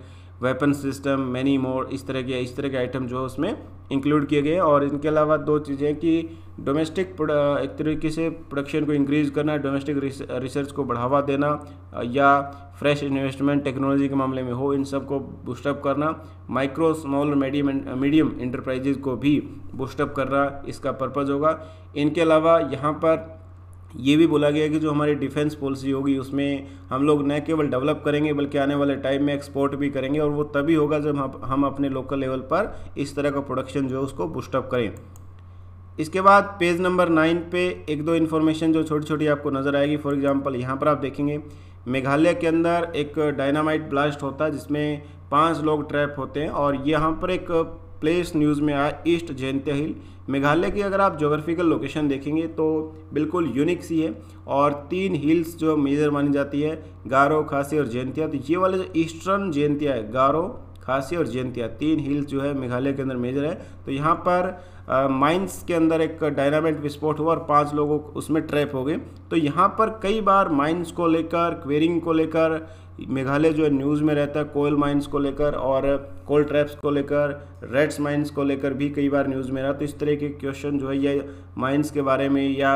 weapon system many mode इस तरह के इस तरह के आइटम जो है उसमें इंक्लूड किए गए और इनके अलावा दो चीज़ें कि डोमेस्टिक एक तरीके से प्रोडक्शन को इंक्रीज करना डोमेस्टिक रिसर्च को बढ़ावा देना या फ्रेश इन्वेस्टमेंट टेक्नोलॉजी के मामले में हो इन सब को बूस्टअप करना micro small medium medium enterprises को भी बूस्टअप करना इसका पर्पज़ होगा इनके अलावा यहाँ पर ये भी बोला गया कि जो हमारी डिफेंस पॉलिसी होगी उसमें हम लोग न केवल डेवलप करेंगे बल्कि आने वाले टाइम में एक्सपोर्ट भी करेंगे और वो तभी होगा जब हम अपने लोकल लेवल पर इस तरह का प्रोडक्शन जो है उसको बुस्टअप करें इसके बाद पेज नंबर नाइन पे एक दो इन्फॉर्मेशन जो छोटी छोटी आपको नज़र आएगी फॉर एग्जांपल यहाँ पर आप देखेंगे मेघालय के अंदर एक डायनामाइट ब्लास्ट होता है जिसमें पांच लोग ट्रैप होते हैं और यहाँ पर एक प्लेस न्यूज़ में आया ईस्ट जयंत्या हिल मेघालय की अगर आप जोग्राफिकल लोकेशन देखेंगे तो बिल्कुल यूनिक सी है और तीन हिल्स जो मेजर मानी जाती है गारो खासी और जयंतिया तो ये वाले जो ईस्टर्न जयंतिया है गारो खासी और जयंतिया तीन हिल्स जो है मेघालय के अंदर मेजर है तो यहाँ पर माइंस के अंदर एक डायनामेट विस्फोट हुआ और पांच लोगों उसमें ट्रैप हो गए तो यहाँ पर कई बार माइंस को लेकर क्वेरिंग को लेकर मेघालय जो है न्यूज़ में रहता है कोयल माइंस को लेकर और कोल ट्रैप्स को लेकर रेड्स माइंस को लेकर भी कई बार न्यूज़ में रहा तो इस तरह के क्वेश्चन जो है ये माइंस के बारे में या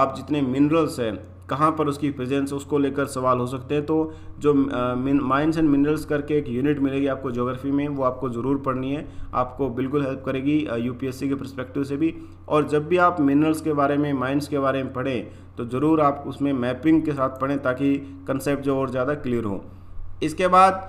आप जितने मिनरल्स हैं कहाँ पर उसकी प्रेजेंस उसको लेकर सवाल हो सकते हैं तो जो माइंस एंड मिनरल्स करके एक यूनिट मिलेगी आपको ज्योग्राफी में वो आपको ज़रूर पढ़नी है आपको बिल्कुल हेल्प करेगी यूपीएससी के परस्पेक्टिव से भी और जब भी आप मिनरल्स के बारे में माइंस के बारे में पढ़ें तो ज़रूर आप उसमें मैपिंग के साथ पढ़ें ताकि कंसेप्ट जो और ज़्यादा क्लियर हो इसके बाद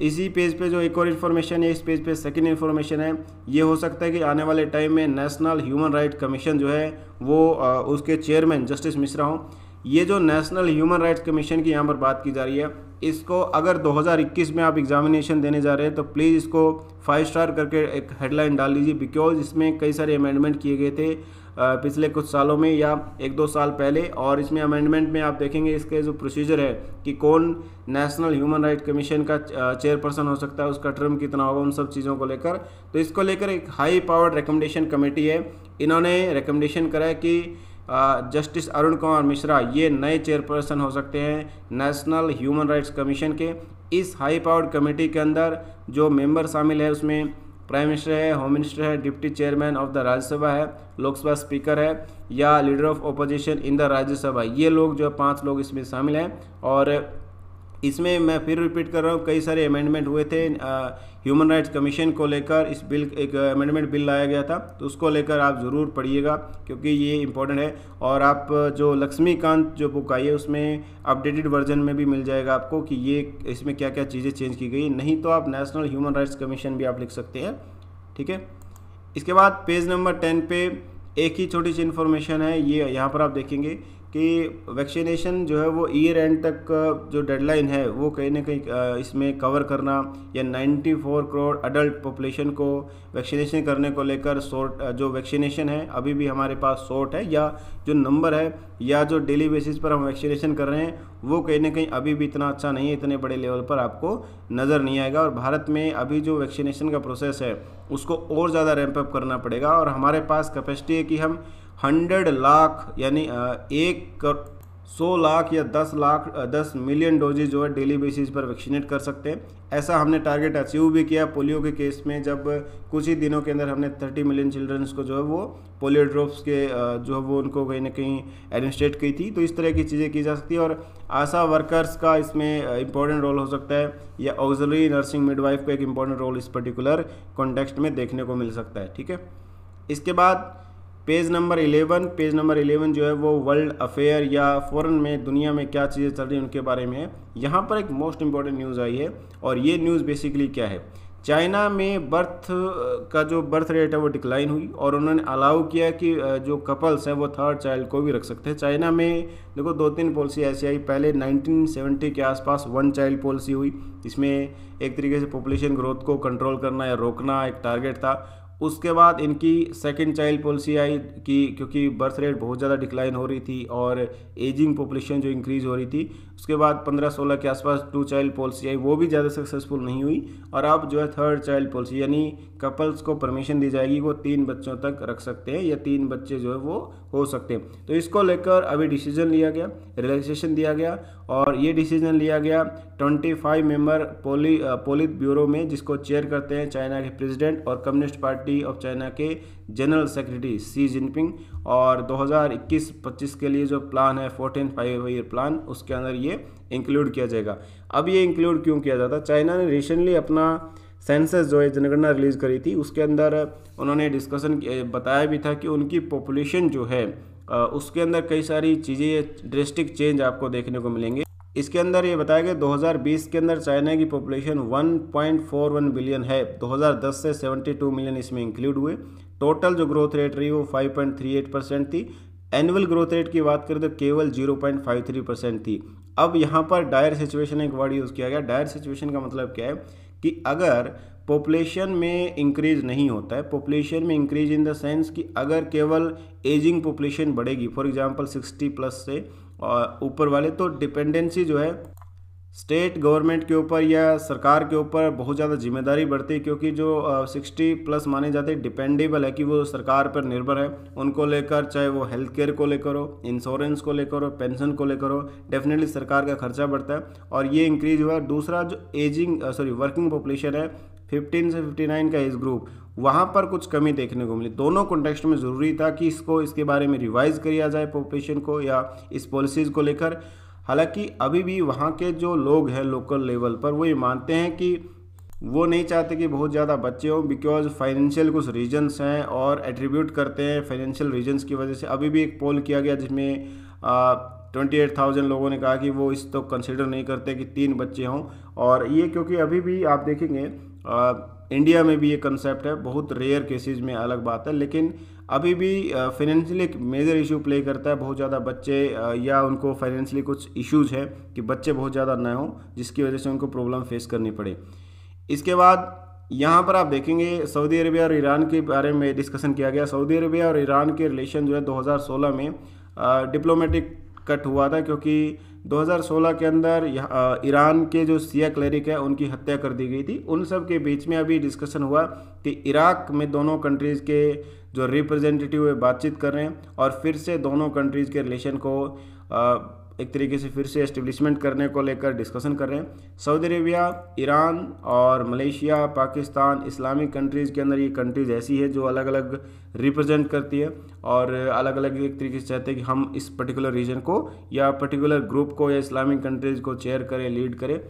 इसी पेज पे जो एक और इन्फॉर्मेशन है इस पेज पे सेकंड इन्फॉर्मेशन है ये हो सकता है कि आने वाले टाइम में नेशनल ह्यूमन राइट कमीशन जो है वो आ, उसके चेयरमैन जस्टिस मिश्रा हों ये जो नेशनल ह्यूमन राइट्स कमीशन की यहाँ पर बात की जा रही है इसको अगर 2021 में आप एग्जामिनेशन देने जा रहे हैं तो प्लीज़ इसको फाइव स्टार करके एक हेडलाइन डाल लीजिए बिकॉज इसमें कई सारे अमेंडमेंट किए गए थे पिछले कुछ सालों में या एक दो साल पहले और इसमें अमेंडमेंट में आप देखेंगे इसके जो प्रोसीजर है कि कौन नेशनल ह्यूमन राइट कमीशन का चेयरपर्सन हो सकता है उसका टर्म कितना होगा उन सब चीज़ों को लेकर तो इसको लेकर एक हाई पावर्ड रिकमेंडेशन कमेटी है इन्होंने रिकमेंडेशन करा है कि जस्टिस अरुण कुमार मिश्रा ये नए चेयरपर्सन हो सकते हैं नेशनल ह्यूमन राइट्स कमीशन के इस हाई पावर्ड कमेटी के अंदर जो मेंबर शामिल है उसमें प्राइम मिनिस्टर है होम मिनिस्टर है deputy chairman of the Rajya Sabha है लोकसभा स्पीकर है या leader of opposition in the Rajya Sabha ये लोग जो है पाँच लोग इसमें शामिल हैं और इसमें मैं फिर रिपीट कर रहा हूँ कई सारे अमेंडमेंट हुए थे ह्यूमन राइट्स कमीशन को लेकर इस बिल एक अमेंडमेंट बिल लाया गया था तो उसको लेकर आप ज़रूर पढ़िएगा क्योंकि ये इंपॉर्टेंट है और आप जो लक्ष्मीकांत जो बुक आई है उसमें अपडेटेड वर्जन में भी मिल जाएगा आपको कि ये इसमें क्या क्या चीज़ें चेंज की गई नहीं तो आप नेशनल ह्यूमन राइट्स कमीशन भी आप लिख सकते हैं ठीक है इसके बाद पेज नंबर टेन पे एक ही छोटी सी इन्फॉर्मेशन है ये यहाँ पर आप देखेंगे कि वैक्सीनेशन जो है वो ईयर एंड तक जो डेडलाइन है वो कहीं ना कहीं इसमें कवर करना या 94 करोड़ अडल्ट पॉपुलेशन को वैक्सीनेशन करने को लेकर शॉर्ट जो वैक्सीनेशन है अभी भी हमारे पास शॉर्ट है या जो नंबर है या जो डेली बेसिस पर हम वैक्सीनेशन कर रहे हैं वो कहीं ना कहीं अभी भी इतना अच्छा नहीं है इतने बड़े लेवल पर आपको नज़र नहीं आएगा और भारत में अभी जो वैक्सीनेशन का प्रोसेस है उसको और ज़्यादा रैम्पअप करना पड़ेगा और हमारे पास कैपेसिटी है कि हम हंड्रेड लाख यानी एक सौ लाख या दस लाख दस मिलियन डोजेज जो है डेली बेसिस पर वैक्सीनेट कर सकते हैं ऐसा हमने टारगेट अचीव भी किया पोलियो के केस में जब कुछ ही दिनों के अंदर हमने थर्टी मिलियन चिल्ड्रंस को जो है वो पोलियो ड्रॉप्स के जो है वो उनको कहीं ना कहीं एडमिनिस्ट्रेट की थी तो इस तरह की चीज़ें की जा सकती है और आशा वर्कर्स का इसमें इंपॉर्टेंट रोल हो सकता है या ऑक्जरी नर्सिंग मिडवाइफ का एक इम्पॉर्टेंट रोल इस पर्टिकुलर कॉन्टेक्स्ट में देखने को मिल सकता है ठीक है इसके बाद पेज नंबर 11 पेज नंबर 11 जो है वो वर्ल्ड अफेयर या फ़ौरन में दुनिया में क्या चीज़ें चल रही हैं उनके बारे में है यहाँ पर एक मोस्ट इम्पॉर्टेंट न्यूज़ आई है और ये न्यूज़ बेसिकली क्या है चाइना में बर्थ का जो बर्थ रेट है वो डिक्लाइन हुई और उन्होंने अलाउ किया कि जो कपल्स हैं वो थर्ड चाइल्ड को भी रख सकते हैं चाइना में देखो दो तीन पॉलिसी ऐसी आई पहले 1970 के आसपास वन चाइल्ड पॉलिसी हुई इसमें एक तरीके से पॉपुलेशन ग्रोथ को कंट्रोल करना या रोकना एक टारगेट था उसके बाद इनकी सेकंड चाइल्ड पॉलिसी आई कि क्योंकि बर्थ रेट बहुत ज़्यादा डिक्लाइन हो रही थी और एजिंग पॉपुलेशन जो इंक्रीज़ हो रही थी उसके बाद 15-16 के आसपास टू चाइल्ड पॉलिसी आई वो भी ज़्यादा सक्सेसफुल नहीं हुई और अब जो है थर्ड चाइल्ड पॉलिसी यानी कपल्स को परमिशन दी जाएगी वो तीन बच्चों तक रख सकते हैं या तीन बच्चे जो है वो हो सकते हैं तो इसको लेकर अभी डिसीजन लिया गया रिलैक्सेशन दिया गया और ये डिसीजन लिया गया ट्वेंटी फाइव पोली पोलित ब्यूरो में जिसको चेयर करते हैं चाइना के प्रेजिडेंट और communist party party of China के जनरल सेक्रेटरी सी जिनपिंग और 2021-25 के लिए जो प्लान है फोर्टीन फाइव ईयर प्लान उसके अंदर ये इंक्लूड किया जाएगा अब ये इंक्लूड क्यों किया जाता है चाइना ने रिसेंटली अपना सेंसस जो है जनगणना रिलीज़ करी थी उसके अंदर उन्होंने डिस्कशन बताया भी था कि उनकी पॉपुलेशन जो है उसके अंदर कई सारी चीज़ें ड्रेस्टिक चेंज आपको देखने को मिलेंगे इसके अंदर ये बताया गया 2020 के अंदर चाइना की पॉपुलेशन 1.41 बिलियन है 2010 से 72 मिलियन इसमें इंक्लूड हुए टोटल जो ग्रोथ रेट रही वो 5.38 परसेंट थी एनुअल ग्रोथ रेट की बात करें तो केवल 0.53 परसेंट थी अब यहाँ पर डायर सिचुएशन एक वर्ड यूज़ किया गया डायर सिचुएशन का मतलब क्या है कि अगर पॉपुलेशन में इंक्रीज नहीं होता है पॉपुलेशन में इंक्रीज इन द सेंस कि अगर केवल एजिंग पॉपुलेशन बढ़ेगी फॉर एग्जांपल 60 प्लस से और ऊपर वाले तो डिपेंडेंसी जो है स्टेट गवर्नमेंट के ऊपर या सरकार के ऊपर बहुत ज़्यादा जिम्मेदारी बढ़ती है क्योंकि जो सिक्सटी प्लस माने जाते हैं डिपेंडेबल है कि वो सरकार पर निर्भर है उनको लेकर चाहे वो हेल्थ केयर को लेकर हो इंश्योरेंस को लेकर हो पेंशन को लेकर हो डेफिनेटली सरकार का खर्चा बढ़ता है और ये इंक्रीज हुआ दूसरा जो एजिंग सॉरी वर्किंग पॉपुलेशन है फिफ्टीन से फिफ्टी नाइन का एज ग्रुप वहाँ पर कुछ कमी देखने को मिली दोनों कॉन्टेक्स्ट में ज़रूरी था कि इसको इसके बारे में रिवाइज किया जाए पॉपुलेशन को या इस पॉलिसीज़ को लेकर हालांकि अभी भी वहाँ के जो लोग हैं लोकल लेवल पर वो ये मानते हैं कि वो नहीं चाहते कि बहुत ज़्यादा बच्चे हों बिकॉज फाइनेंशियल कुछ रीजन्स हैं और एट्रीब्यूट करते हैं फाइनेंशियल रीजन्स की वजह से अभी भी एक पोल किया गया जिसमें ट्वेंटी एट थाउजेंड लोगों ने कहा कि वो इस तो कंसिडर नहीं करते कि तीन बच्चे हों और ये क्योंकि अभी भी आप देखेंगे आ, इंडिया में भी ये कंसेप्ट है बहुत रेयर केसेस में अलग बात है लेकिन अभी भी फाइनेंशियली एक मेजर इशू प्ले करता है बहुत ज़्यादा बच्चे या उनको फाइनेंशियली कुछ इश्यूज है कि बच्चे बहुत ज़्यादा न हों जिसकी वजह से उनको प्रॉब्लम फेस करनी पड़े इसके बाद यहाँ पर आप देखेंगे सऊदी अरबिया और ईरान के बारे में डिस्कशन किया गया सऊदी अरबिया और ईरान के रिलेशन जो है 2016 में डिप्लोमेटिक कट हुआ था क्योंकि 2016 के अंदर ईरान के जो सिया क्लैरिक है उनकी हत्या कर दी गई थी उन सब के बीच में अभी डिस्कशन हुआ कि इराक में दोनों कंट्रीज़ के जो रिप्रेजेंटेटिव है बातचीत कर रहे हैं और फिर से दोनों कंट्रीज़ के रिलेशन को एक तरीके से फिर से एस्टेब्लिशमेंट करने को लेकर डिस्कशन कर रहे हैं सऊदी अरेबिया ईरान और मलेशिया पाकिस्तान इस्लामिक कंट्रीज़ के अंदर ये कंट्रीज़ ऐसी है जो अलग अलग रिप्रेजेंट करती है और अलग अलग एक तरीके से चाहते हैं कि हम इस पर्टिकुलर रीजन को या पर्टिकुलर ग्रुप को या इस्लामिक कंट्रीज़ को चेयर करें लीड करें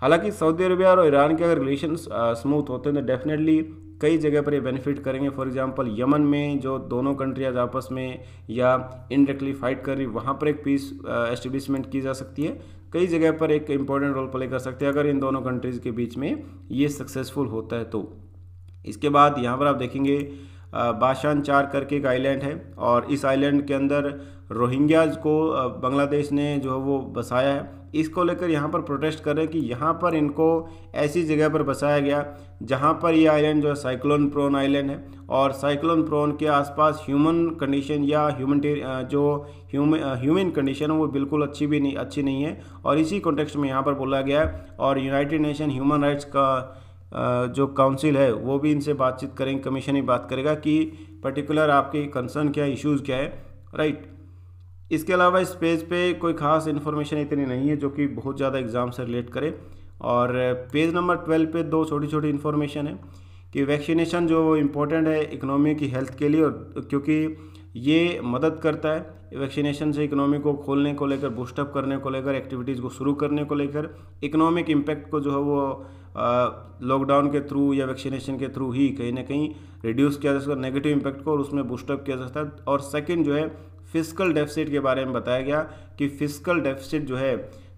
हालांकि सऊदी अरबिया और ईरान के अगर रिलेशन स्मूथ होते हैं तो डेफिनेटली कई जगह पर ये बेनिफिट करेंगे फॉर एग्जांपल यमन में जो दोनों कंट्रीज आपस में या इनडायरेक्टली फाइट कर रही वहाँ पर एक पीस एस्टेब्लिशमेंट uh, की जा सकती है कई जगह पर एक इम्पॉर्टेंट रोल प्ले कर सकते हैं अगर इन दोनों कंट्रीज़ के बीच में ये सक्सेसफुल होता है तो इसके बाद यहाँ पर आप देखेंगे uh, बाशान चार करके एक आइलैंड है और इस आइलैंड के अंदर रोहिंग्याज को बांग्लादेश ने जो है वो बसाया है इसको लेकर यहाँ पर प्रोटेस्ट कर रहे हैं कि यहाँ पर इनको ऐसी जगह पर बसाया गया जहाँ पर ये आइलैंड जो है साइक्लोन प्रोन आइलैंड है और साइक्लोन प्रोन के आसपास ह्यूमन कंडीशन या ह्यूमन जो ह्यूमन ह्यूमन कंडीशन है वो बिल्कुल अच्छी भी नहीं अच्छी नहीं है और इसी कॉन्टेक्स्ट में यहाँ पर बोला गया है और यूनाइटेड नेशन ह्यूमन राइट्स का जो काउंसिल है वो भी इनसे बातचीत करेंगे कमीशन ही बात करेगा कि पर्टिकुलर आपके कंसर्न क्या है इश्यूज़ क्या है राइट इसके अलावा इस पेज पे कोई ख़ास इन्फॉर्मेशन इतनी नहीं है जो कि बहुत ज़्यादा एग्ज़ाम से रिलेट करे और पेज नंबर ट्वेल्व पे दो छोटी छोटी इन्फॉर्मेशन है कि वैक्सीनेशन जो इम्पोर्टेंट है इकनॉमी की हेल्थ के लिए और क्योंकि ये मदद करता है वैक्सीनेशन से इकनॉमी को खोलने को लेकर बूस्टअप करने को लेकर एक्टिविटीज़ को शुरू करने को लेकर इकनॉमिक इम्पैक्ट को जो है वो लॉकडाउन के थ्रू या वैक्सीनेशन के थ्रू ही कहीं ना कहीं रिड्यूस किया जा सकता है नेगेटिव इम्पैक्ट को और उसमें बूस्टअप किया जा सकता है और सेकेंड जो है फिजिकल डेफिसिट के बारे में बताया गया कि फिजिकल डेफिसिट जो है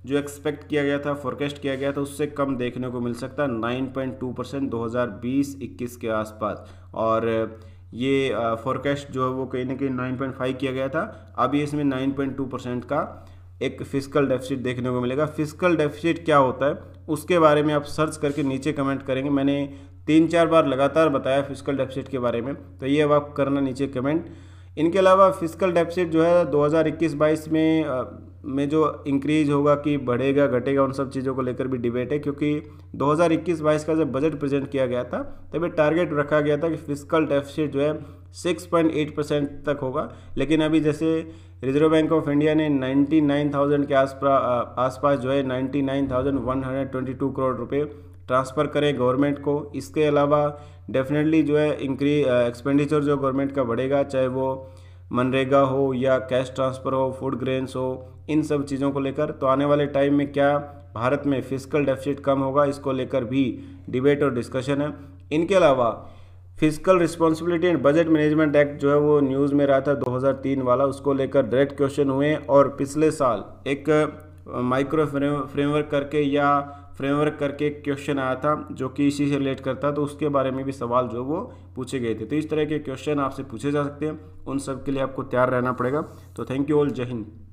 जो एक्सपेक्ट किया गया था फोरकास्ट किया गया था उससे कम देखने को मिल सकता है नाइन पॉइंट टू परसेंट दो हज़ार बीस इक्कीस के आसपास और ये फोरकास्ट जो है वो कहीं ना कहीं नाइन पॉइंट फाइव किया गया था अभी इसमें नाइन पॉइंट टू परसेंट का एक फिजिकल डेफिसिट देखने को मिलेगा फिजिकल डेफिसिट क्या होता है उसके बारे में आप सर्च करके नीचे कमेंट करेंगे मैंने तीन चार बार लगातार बताया फिजिकल डेफिसिट के बारे में तो ये अब आप करना नीचे कमेंट इनके अलावा फिजिकल डेफिसिट जो है 2021-22 में में जो इंक्रीज होगा कि बढ़ेगा घटेगा उन सब चीज़ों को लेकर भी डिबेट है क्योंकि 2021-22 का जब बजट प्रेजेंट किया गया था तब ये टारगेट रखा गया था कि फिजिकल डेफिसिट जो है 6.8 परसेंट तक होगा लेकिन अभी जैसे रिजर्व बैंक ऑफ इंडिया ने 99,000 के आसपास आसपास जो है 99,122 करोड़ रुपए ट्रांसफ़र करें गवर्नमेंट को इसके अलावा डेफिनेटली जो है इंक्री एक्सपेंडिचर uh, जो गवर्नमेंट का बढ़ेगा चाहे वो मनरेगा हो या कैश ट्रांसफ़र हो फूड ग्रेन्स हो इन सब चीज़ों को लेकर तो आने वाले टाइम में क्या भारत में फिजिकल डेफिसिट कम होगा इसको लेकर भी डिबेट और डिस्कशन है इनके अलावा physical responsibility and budget management act जो है वो न्यूज़ में रहा था 2003 वाला उसको लेकर डायरेक्ट क्वेश्चन हुए और पिछले साल एक माइक्रो uh, फ्रेमवर्क करके या फ्रेमवर्क करके एक क्वेश्चन आया था जो कि इसी से रिलेट करता तो उसके बारे में भी सवाल जो वो पूछे गए थे तो इस तरह के क्वेश्चन आपसे पूछे जा सकते हैं उन सब के लिए आपको तैयार रहना पड़ेगा तो थैंक यू ऑल जय हिंद